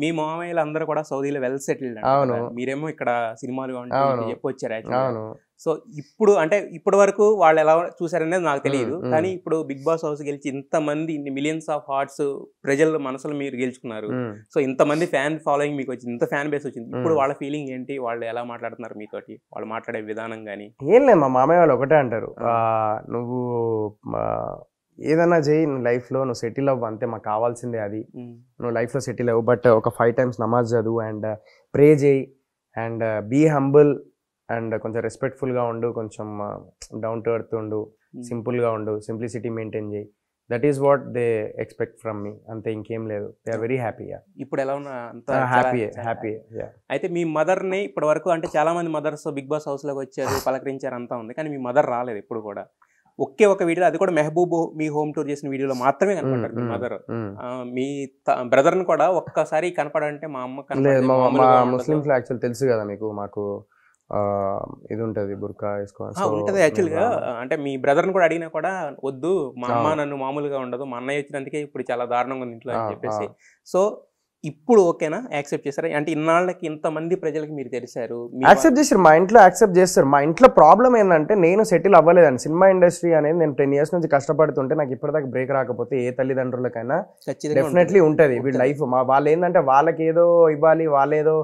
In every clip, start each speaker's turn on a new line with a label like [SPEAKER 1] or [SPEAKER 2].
[SPEAKER 1] మీ మామయ్యలు అందరూ కూడా సౌదీలో వెల్ సెటిల్డ్ అవును మీరేమో ఇక్కడ సినిమాలు చెప్పి అవును సో ఇప్పుడు అంటే ఇప్పటి వరకు వాళ్ళు ఎలా చూసారనేది నాకు తెలియదు కానీ ఇప్పుడు బిగ్ బాస్ హౌస్ గెలిచి ఇంతమంది ఇన్ని మిలియన్స్ ఆఫ్ హార్ట్స్ ప్రజల మనసులు మీరు గెలుచుకున్నారు సో ఇంతమంది ఫ్యాన్ ఫాలోయింగ్ మీకు వచ్చింది ఇంత ఫ్యాన్ బేస్ వచ్చింది ఇప్పుడు వాళ్ళ ఫీలింగ్ ఏంటి వాళ్ళు ఎలా మాట్లాడుతున్నారు మీతోటి వాళ్ళు మాట్లాడే విధానం కానీ
[SPEAKER 2] ఏం లేదు మా మామయ్య వాళ్ళు ఒకటే అంటారు నువ్వు ఏదైనా చేయి నువ్వు లైఫ్లో నువ్వు సెటిల్ అవ్వు అంతే మాకు కావాల్సిందే అది నువ్వు లైఫ్లో సెటిల్ అవ్వు బట్ ఒక ఫైవ్ టైమ్స్ నమాజ్ చదువు అండ్ ప్రే uh, చేయి and be uh, humble and uh, కొంచెం రెస్పెక్ట్ఫుల్గా ఉండు కొంచెం డౌన్ టు ఎర్త్ ఉండు సింపుల్గా ఉండు సింప్లిసిటీ మెయింటైన్ చేయి that is what they expect from మీ అంతే ఇంకేం లేదు దే ఆర్ వెరీ హ్యాపీ
[SPEAKER 1] ఇప్పుడు ఎలా ఉన్నా అంత హ్యాపీ ah, హ్యాపీ అయితే మీ మదర్ని ఇప్పటి వరకు అంటే చాలా మంది మదర్స్ బిగ్ బాస్ హౌస్లోకి వచ్చారు పలకరించారు అంతా ఉంది కానీ మీ మదర్ రాలేదు ఇప్పుడు కూడా ఒకే ఒక వీడియో అది కూడా మెహబూబ్ మీ హోమ్ టూర్ చేసిన వీడియోలో మాత్రమే కనపడ్డాడు మీ మదర్ మీ బ్రదర్ ని కూడా ఒక్కసారి కనపడంటే మా అమ్మ ముస్లిం
[SPEAKER 2] యాక్చువల్ తెలుసు కదా మీకు మాకు ఇది ఉంటది బుర్కా ఉంటుంది యాక్చువల్గా
[SPEAKER 1] అంటే మీ బ్రదర్ కూడా అడిగినా కూడా వద్దు మా అమ్మ నన్ను మామూలుగా ఉండదు మా అన్నయ్య వచ్చినందుకే ఇప్పుడు చాలా దారుణంగా ఉంది ఇంట్లో అని చెప్పేసి
[SPEAKER 2] సో ఇప్పుడు ఓకేనా
[SPEAKER 1] యాక్సెప్ట్ చేశారా అంటే ఇన్నాళ్ళకి ఇంతమంది ప్రజలకు మీరు తెలిసారు యాక్సెప్ట్
[SPEAKER 2] చేశారు మా ఇంట్లో యాక్సెప్ట్ చేస్తారు మా ఇంట్లో ప్రాబ్లం ఏంటంటే నేను సెటిల్ అవ్వలేదని సినిమా ఇండస్ట్రీ అనేది నేను టెన్ ఇయర్స్ నుంచి కష్టపడుతుంటే నాకు ఇప్పటిదాకా బ్రేక్ రాకపోతే ఏ తల్లిదండ్రులకైనా డెఫినెట్లీ ఉంటుంది వీళ్ళ లైఫ్ మా వాళ్ళు ఏంటంటే వాళ్ళకి ఏదో ఇవ్వాలి వాళ్ళేదో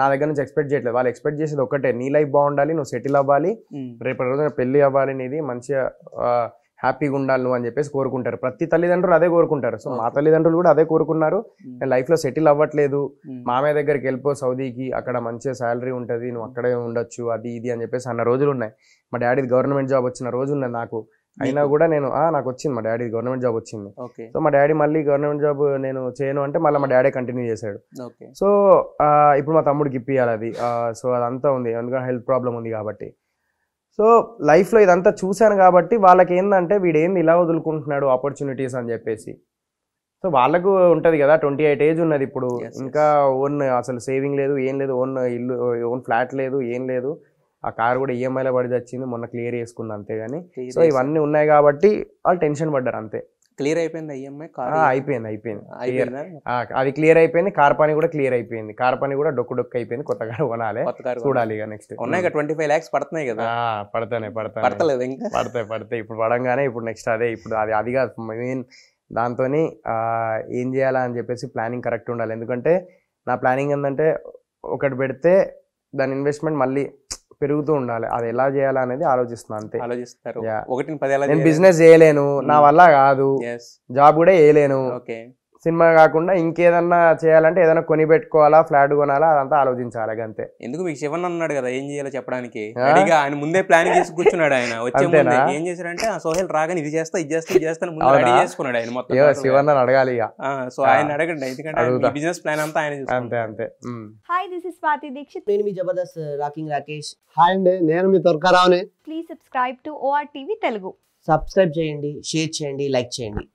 [SPEAKER 2] నా దగ్గర నుంచి ఎక్స్పెక్ట్ చేయట్లేదు వాళ్ళు ఎక్స్పెక్ట్ చేసేది ఒకటే నీ లైఫ్ బాగుండాలి నువ్వు సెటిల్ అవ్వాలి రేపటి రోజున పెళ్ళి అవ్వాలి అనేది మంచిగా హ్యాపీగా ఉండాలి నువ్వు అని చెప్పేసి కోరుకుంటారు ప్రతి తల్లిదండ్రులు అదే కోరుకుంటారు సో మా తల్లిదండ్రులు కూడా అదే కోరుకున్నారు నేను లైఫ్లో సెటిల్ అవ్వట్లేదు మామయ్య దగ్గరికి వెళ్ళిపో సౌదీకి అక్కడ మంచి శాలరీ ఉంటుంది నువ్వు అక్కడే ఉండొచ్చు అది ఇది అని చెప్పేసి అన్న రోజులు ఉన్నాయి మా డాడీది గవర్నమెంట్ జాబ్ వచ్చిన రోజు ఉన్నాయి నాకు అయినా కూడా నేను నాకు వచ్చింది మా డాడీ గవర్నమెంట్ జాబ్ వచ్చింది సో మా డాడీ మళ్ళీ గవర్నమెంట్ జాబ్ నేను చేయను అంటే మళ్ళీ మా డాడీ కంటిన్యూ చేశాడు సో ఇప్పుడు మా తమ్ముడికి ఇప్పియాలి అది సో అదంతా ఉంది ఎందుకంటే హెల్త్ ప్రాబ్లం ఉంది కాబట్టి సో లైఫ్లో ఇదంతా చూశాను కాబట్టి వాళ్ళకి ఏంటంటే వీడేంది ఇలా వదులుకుంటున్నాడు ఆపర్చునిటీస్ అని చెప్పేసి సో వాళ్ళకు ఉంటుంది కదా ట్వంటీ ఎయిట్ ఏజ్ ఉన్నది ఇప్పుడు ఇంకా ఓన్ అసలు సేవింగ్ లేదు ఏం లేదు ఓన్ ఇల్లు ఓన్ ఫ్లాట్ లేదు ఏం లేదు ఆ కార్ కూడా ఈఎంఐలో e పడి వచ్చింది మొన్న క్లియర్ చేసుకుంది అంతే కానీ సో ఇవన్నీ ఉన్నాయి కాబట్టి వాళ్ళు టెన్షన్ పడ్డారు అంతే క్లియర్
[SPEAKER 1] అయిపోయింది ఈఎంఐ కార్
[SPEAKER 2] అయిపోయింది అయిపోయింది అయిపోయిందా అది క్లియర్ అయిపోయింది కార్ పని కూడా క్లియర్ అయిపోయింది కార్ పని కూడా డొక్కు డొక్కు అయిపోయింది కొత్తగా కొనాలి చూడాలి ఇక నెక్స్ట్ ఉన్నాయి కదా ట్వంటీ ఫైవ్ ల్యాక్స్ పడుతున్నాయి కదా పడతానే పడతాయి పడతలేదు ఇంకా పడతాయి పడతాయి ఇప్పుడు పడంగానే ఇప్పుడు నెక్స్ట్ అదే ఇప్పుడు అది అది కాదు మెయిన్ దాంతో ఏం చేయాలా అని చెప్పేసి ప్లానింగ్ కరెక్ట్ ఉండాలి ఎందుకంటే నా ప్లానింగ్ ఏంటంటే ఒకటి పెడితే దాని ఇన్వెస్ట్మెంట్ మళ్ళీ పెరుగుతూ ఉండాలి అది ఎలా చేయాలి అనేది ఆలోచిస్తున్నా అంతే ఆలోచిస్తారు నేను బిజినెస్ చేయలేను నా hmm. వల్ల కాదు జాబ్ కూడా చేయలేను ఓకే సినిమా కాకుండా ఇంకేదన్నా చేయాలంటే ఏదైనా కొని పెట్టుకోవాలా ఫ్లాట్ కొనాలా అదంతా ఆలోచించాలి అంతే
[SPEAKER 1] ఎందుకు మీకు శివన్ అన్నాడు కదా ఏం చేయాలో చెప్పడానికి ఆయన ముందే ప్లాన్ చేసి కూర్చున్నాడు ఆయన వచ్చే ఏం చేశారంటే ఆ సోహెల్ రాగానే ఇది చేస్తా ఇది చేస్తా ఇది చేస్తాను ముందు చేసుకున్నాడు ఆయన మొత్తం శివన్ అడగాలి
[SPEAKER 2] ఇక సో ఆయన అడగండి ఎందుకంటే బిజినెస్ ప్లాన్ అంతా ఆయన అంతే అంతే hi this is Swathi Dikshit నేను మీ జబర్దస్త్ రాకింగ్ రాకేష్ హాయ్ అండి నేను మీ త్వరకరావుని please subscribe to OR TV Telugu subscribe చేయండి షేర్ చేయండి లైక్ చేయండి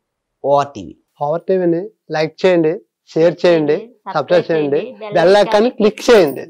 [SPEAKER 2] ఓఆర్ టీవీ పవర్ టీవీని లైక్ చేయండి షేర్ చేయండి సబ్స్క్రైబ్ చేయండి బెల్ క్లిక్ చేయండి